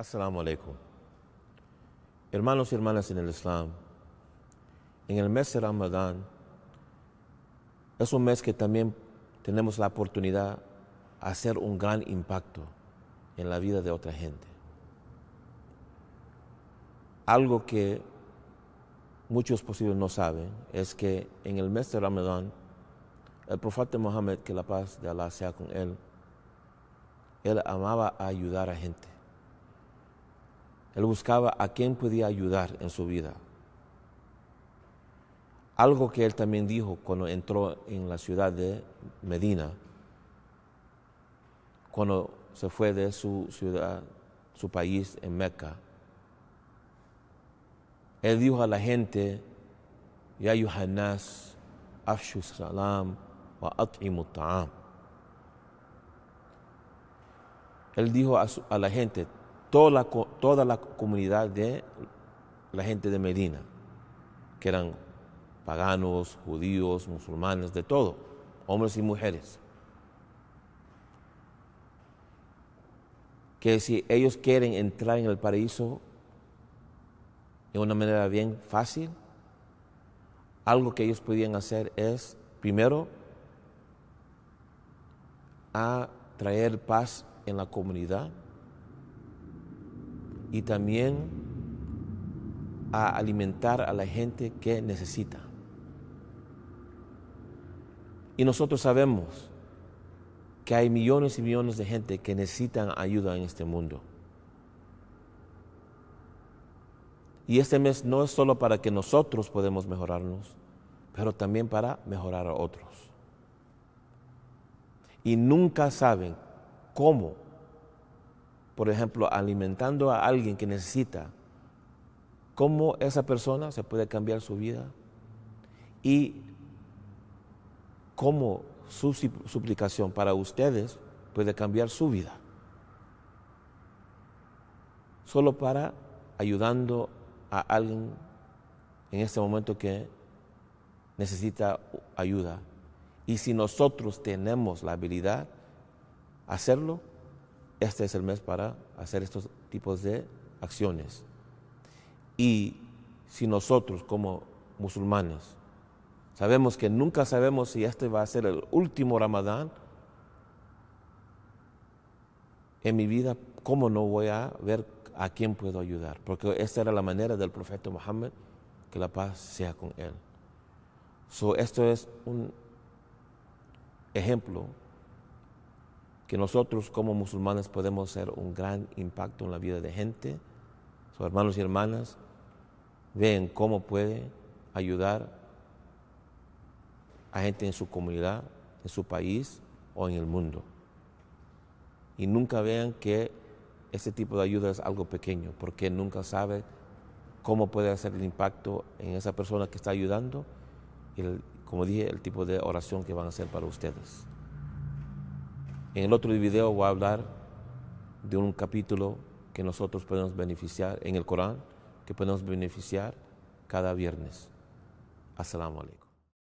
Assalamu alaikum. Hermanos y hermanas en el Islam, en el mes de Ramadán es un mes que también tenemos la oportunidad de hacer un gran impacto en la vida de otra gente. Algo que muchos posibles no saben es que en el mes de Ramadán el profeta Mohammed, que la paz de Allah sea con él, él amaba ayudar a gente él buscaba a quien podía ayudar en su vida. Algo que él también dijo cuando entró en la ciudad de Medina, cuando se fue de su ciudad, su país en Meca. Él dijo a la gente, Ya yuhannas Afshu Salam, wa Él dijo a la gente, toda la, comunidad de la gente de Medina, que eran paganos, judíos, musulmanes, de todo, hombres y mujeres. Que si ellos quieren entrar en el paraíso de una manera bien fácil, algo que ellos podían hacer es, primero, a traer paz en la comunidad, y también a alimentar a la gente que necesita. Y nosotros sabemos que hay millones y millones de gente que necesitan ayuda en este mundo. Y este mes no es solo para que nosotros podemos mejorarnos, pero también para mejorar a otros. Y nunca saben cómo por ejemplo, alimentando a alguien que necesita, cómo esa persona se puede cambiar su vida y cómo su suplicación para ustedes puede cambiar su vida. Solo para ayudando a alguien en este momento que necesita ayuda. Y si nosotros tenemos la habilidad hacerlo, este es el mes para hacer estos tipos de acciones. Y si nosotros como musulmanes sabemos que nunca sabemos si este va a ser el último ramadán en mi vida, ¿cómo no voy a ver a quién puedo ayudar? Porque esta era la manera del profeta Muhammad, que la paz sea con él. esto es un ejemplo que nosotros como musulmanes podemos hacer un gran impacto en la vida de gente. Sus hermanos y hermanas vean cómo puede ayudar a gente en su comunidad, en su país o en el mundo. Y nunca vean que ese tipo de ayuda es algo pequeño, porque nunca sabe cómo puede hacer el impacto en esa persona que está ayudando y, como dije, el tipo de oración que van a hacer para ustedes. En el otro video voy a hablar de un capítulo que nosotros podemos beneficiar en el Corán, que podemos beneficiar cada viernes. Asalamu alaikum.